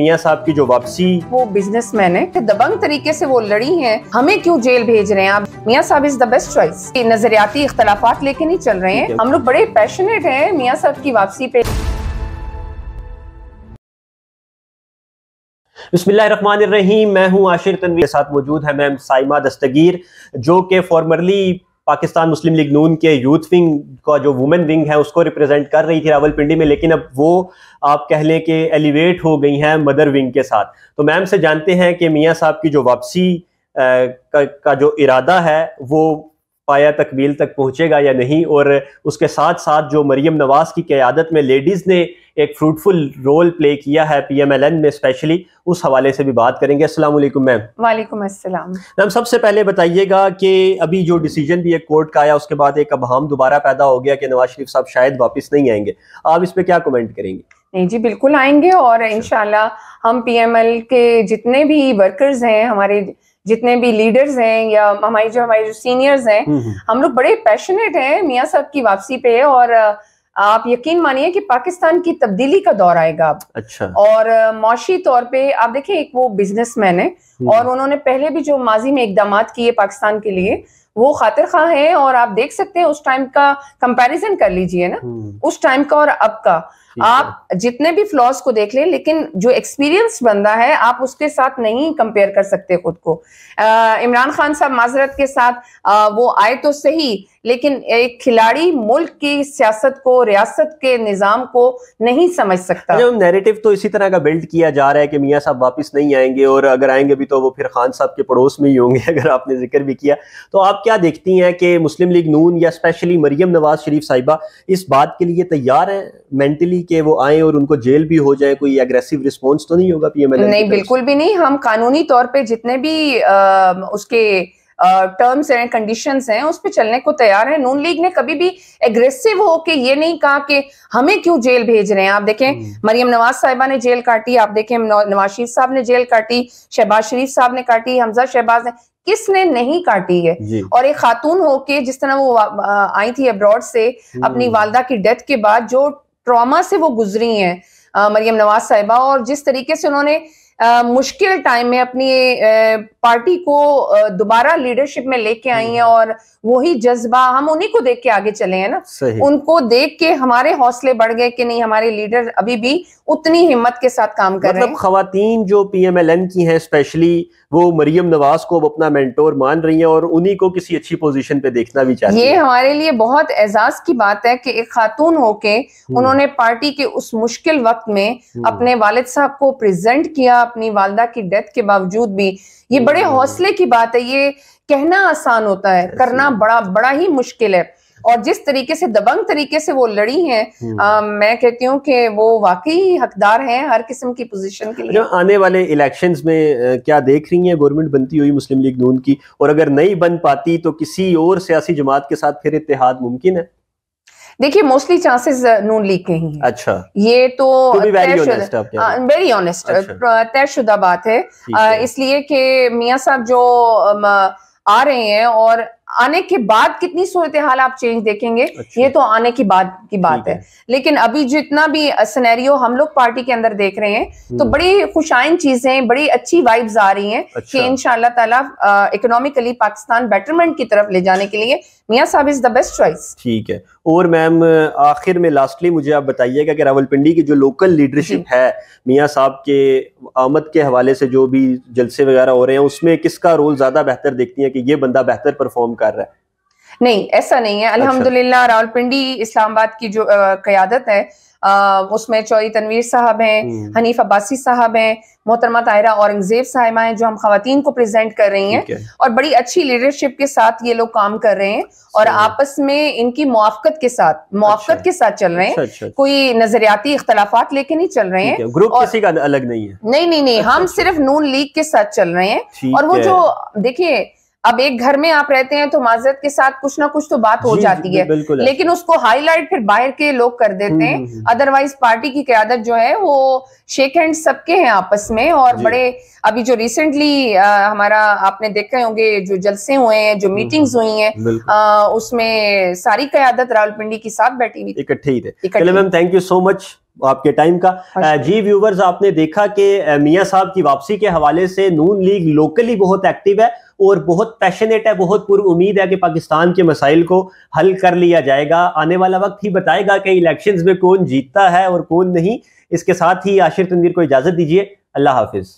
मियाँ साहब की जो वापसी वो बिजनेस मैन है दबंग तरीके से वो लड़ी हैं हमें क्यों जेल भेज रहे हैं आप मियाँ साहब इज द बेस्ट चॉइस नजरियाती इख्तलाफात लेके नहीं चल रहे हैं हम लोग बड़े पैशनेट हैं मियाँ साहब की वापसी पे बिस्मिल्लाह मैं हूं आशिर तनवीर के साथ मौजूद है मैम साइमा दस्तगीर जो के फॉर्मरली पाकिस्तान मुस्लिम लीग नून के यूथ विंग का जो वुमेन विंग है उसको रिप्रेजेंट कर रही थी रावलपिंडी में लेकिन अब वो आप कह लें कि एलिवेट हो गई हैं मदर विंग के साथ तो मैम से जानते हैं कि मियाँ साहब की जो वापसी का, का जो इरादा है वो पाया तकमील तक पहुंचेगा या नहीं और उसके साथ साथ जो मरीम नवाज की क्यादत में लेडीज़ ने एक फ्रूटफुल रोल प्ले किया है पीएमएलएन में स्पेशली उस हवाले से भी बात करेंगे अस्सलाम वालेकुम मैम वालेकुम अस्सलाम मैम सबसे पहले बताइएगा कि अभी जो डिसीजन भी एक कोर्ट का आया उसके बाद एक अबहम दोबारा पैदा हो गया कि नवाज शरीफ साहब शायद वापस नहीं आएंगे आप इस पर क्या कमेंट करेंगे नहीं जी बिल्कुल आएंगे और अच्छा। इन हम पी के जितने भी वर्कर्स हैं हमारे जितने भी लीडर्स हैं या हमारी जो हमारे जो सीनियर्स हैं हम्म, हम्म। हम लोग बड़े पैशनेट हैं मियाँ साहब की वापसी पे और आप यकीन मानिए कि पाकिस्तान की तब्दीली का दौर आएगा अब अच्छा और मौशी तौर पे आप देखिए एक वो बिजनेसमैन है हम्म। और उन्होंने पहले भी जो माजी में इकदाम किए पाकिस्तान के लिए वो खातिर खां है और आप देख सकते हैं उस टाइम का कंपैरिजन कर लीजिए ना उस टाइम का और अब का आप जितने भी फ्लॉज को देख लें लेकिन जो एक्सपीरियंस बंदा है आप उसके साथ नहीं कंपेयर कर सकते खुद को इमरान खान साहब माजरत के साथ आ, वो आए तो सही लेकिन एक खिलाड़ी मुल्क की सियासत को रियासत के निज़ाम को नहीं समझ सकता जब अच्छा, नैरेटिव तो इसी तरह का बिल्ड किया जा रहा है कि मियाँ साहब वापस नहीं आएंगे और अगर आएंगे भी तो वो फिर खान साहब के पड़ोस में ही होंगे अगर आपने जिक्र भी किया तो आप क्या देखती हैं कि मुस्लिम लीग नून या स्पेशली मरियम नवाज शरीफ साहिबा इस बात के लिए तैयार है मेंटली कि वो आए और उनको जेल भी हो जाए कोई एग्रेसिव रिस्पॉन्स तो नहीं होगा पीएमएलएन नहीं बिल्कुल भी नहीं हम कानूनी तौर पर जितने भी आ, उसके टर्म्स हैं कंडीशन हैं उस पर चलने को तैयार है नून लीग ने कभी भी एग्रेसिव हो के ये नहीं कहा कि हमें क्यों जेल भेज रहे हैं आप देखें हम्म। मरियम नवाज साहिबा ने जेल काटी आप देखें नवाज शरीफ साहब ने जेल काटी शहबाज शरीफ साहब ने काटी हमजा शहबाज ने किसने नहीं काटी है और एक खातून हो के जिस तरह वो आई थी अब्रॉड से हम्म। अपनी वालदा की डेथ के बाद जो ट्रॉमा से वो गुजरी हैं मरियम नवाज साहिबा और जिस तरीके से उन्होंने मुश्किल टाइम में अपनी पार्टी को दोबारा लीडरशिप में लेके आई हैं और वही जज्बा हम उन्हीं को देख के आगे चले हैं ना उनको देख के हमारे हौसले बढ़ गए कि नहीं हमारे लीडर अभी भी उतनी हिम्मत के साथ काम कर मतलब रहे हैं खातन जो पीएमएलएन की हैं स्पेशली वो मरियम नवाज को अपना मेंटोर मान रही हैं और उन्हीं को किसी अच्छी पोजीशन पे देखना भी चाहिए ये हमारे लिए बहुत एजाज की बात है कि एक खातून होके हम्म। उन्होंने पार्टी के उस मुश्किल वक्त में हम्म। अपने वाल साहब को प्रेजेंट किया अपनी वालदा की डेथ के बावजूद भी ये हम्म। बड़ी बड़े हम्म। हौसले की बात है ये कहना आसान होता है करना बड़ा बड़ा ही मुश्किल है और जिस तरीके से दबंग तरीके से वो लड़ी हैं हम्म। मैं कहती हूँ कि वो वाकई हकदार हैं हर किस्म की पोजीशन के लिए अच्छा, आने वाले इलेक्शंस में क्या देख रही हैं गवर्नमेंट बनती हुई मुस्लिम लीग नून की और अगर नहीं बन पाती तो किसी और सियासी जमात के साथ फिर इतिहाद मुमकिन है देखिए mostly chances uh, Noon League के ही हैं अच्छा ये तो वेरी ऑनेस्ट तयशुदा बात uh, है इसलिए कि मियाँ साहब जो um, uh, आ रहे हैं और आने के बाद कितनी सूरत हाल आप चेंज देखेंगे अच्छा। ये तो आने की बात की बात है।, लेकिन अभी जितना भी सिनेरियो हम लोग पार्टी के अंदर देख रहे हैं तो हम्म। बड़ी खुशाइन चीजें बड़ी अच्छी वाइब्स आ रही हैं अच्छा। कि इनशाला ताला इकोनॉमिकली पाकिस्तान बेटरमेंट की तरफ ले जाने के लिए मियाँ साहब इज द बेस्ट चॉइस ठीक है और मैम आखिर में लास्टली मुझे आप बताइएगा कि रावलपिंडी की जो लोकल लीडरशिप है मियाँ साहब के आमद के हवाले से जो भी जलसे वगैरह हो रहे हैं उसमें किसका रोल ज्यादा बेहतर देखती है कि ये बंदा बेहतर परफॉर्म कर रहा है नहीं ऐसा नहीं है अच्छा। अल्हम्दुलिल्लाह अच्छा। रावलपिंडी इस्लामाबाद की जो आ, कयादत है आ, उसमें चौरी तनवीर साहब हैं हम्म। हनीफ अब्बासी साहब हैं मोहतरमा ताहिरा औरंगजेब साहिमा हैं जो हम खातन को प्रेजेंट कर रही हैं और बड़ी अच्छी लीडरशिप के साथ ये लोग काम कर रहे हैं और अच्छा। आपस में इनकी मुआफ़त के साथ मुआफ़त अच्छा। के साथ चल रहे हैं अच्छा, अच्छा। कोई नजरियाती इख्तलाफात लेके नहीं चल रहे हैं ग्रुप और, किसी का अलग नहीं है नहीं नहीं नहीं अच्छा, हम सिर्फ नून लीग के साथ चल रहे हैं और वो जो देखिये अब एक घर में आप रहते हैं तो माजरत के साथ कुछ ना कुछ तो बात हो जाती है लेकिन उसको हाईलाइट फिर बाहर के लोग कर देते हैं अदरवाइज हम्म, पार्टी हम्म, हम्म। की क्यादत जो है वो शेक हैंड सबके हैं आपस में और बड़े अभी जो रिसेंटली हमारा आपने देखे होंगे जो जलसे हुए हैं जो मीटिंग्स हुई हैं उसमें सारी क्यादत रावलपिंडी की साथ बैठी हुई इकट्ठे ही थे थैंक यू सो मच आपके टाइम का अच्छा। जी व्यूवर्स आपने देखा कि मियाँ साहब की वापसी के हवाले से नून लीग लोकली बहुत एक्टिव है और बहुत पैशनेट है बहुत पूर्व उम्मीद है कि पाकिस्तान के मसाइल को हल कर लिया जाएगा आने वाला वक्त ही बताएगा कि इलेक्शंस में कौन जीतता है और कौन नहीं इसके साथ ही आशिर तनवीर को इजाज़त दीजिए अल्लाह हाफिज़